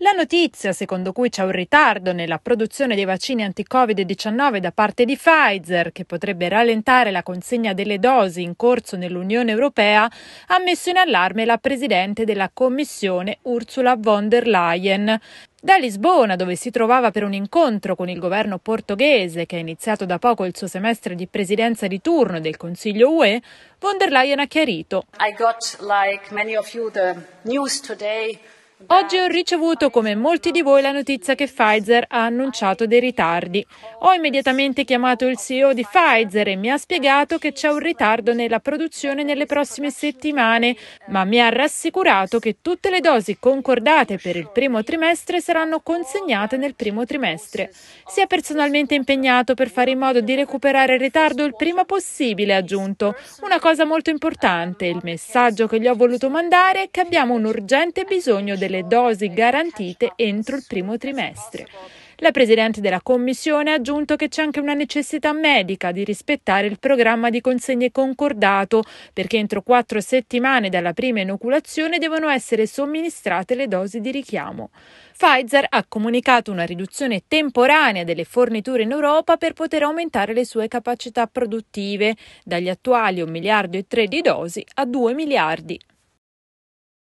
La notizia secondo cui c'è un ritardo nella produzione dei vaccini anti-Covid-19 da parte di Pfizer, che potrebbe rallentare la consegna delle dosi in corso nell'Unione Europea, ha messo in allarme la Presidente della Commissione Ursula von der Leyen. Da Lisbona, dove si trovava per un incontro con il governo portoghese, che ha iniziato da poco il suo semestre di presidenza di turno del Consiglio UE, von der Leyen ha chiarito. I got, like many of you, the news today Oggi ho ricevuto, come molti di voi, la notizia che Pfizer ha annunciato dei ritardi. Ho immediatamente chiamato il CEO di Pfizer e mi ha spiegato che c'è un ritardo nella produzione nelle prossime settimane, ma mi ha rassicurato che tutte le dosi concordate per il primo trimestre saranno consegnate nel primo trimestre. Si è personalmente impegnato per fare in modo di recuperare il ritardo il prima possibile, ha aggiunto. Una cosa molto importante, il messaggio che gli ho voluto mandare è che abbiamo un urgente bisogno del delle dosi garantite entro il primo trimestre. La Presidente della Commissione ha aggiunto che c'è anche una necessità medica di rispettare il programma di consegne concordato, perché entro quattro settimane dalla prima inoculazione devono essere somministrate le dosi di richiamo. Pfizer ha comunicato una riduzione temporanea delle forniture in Europa per poter aumentare le sue capacità produttive, dagli attuali 1 miliardo e 3 di dosi a 2 miliardi.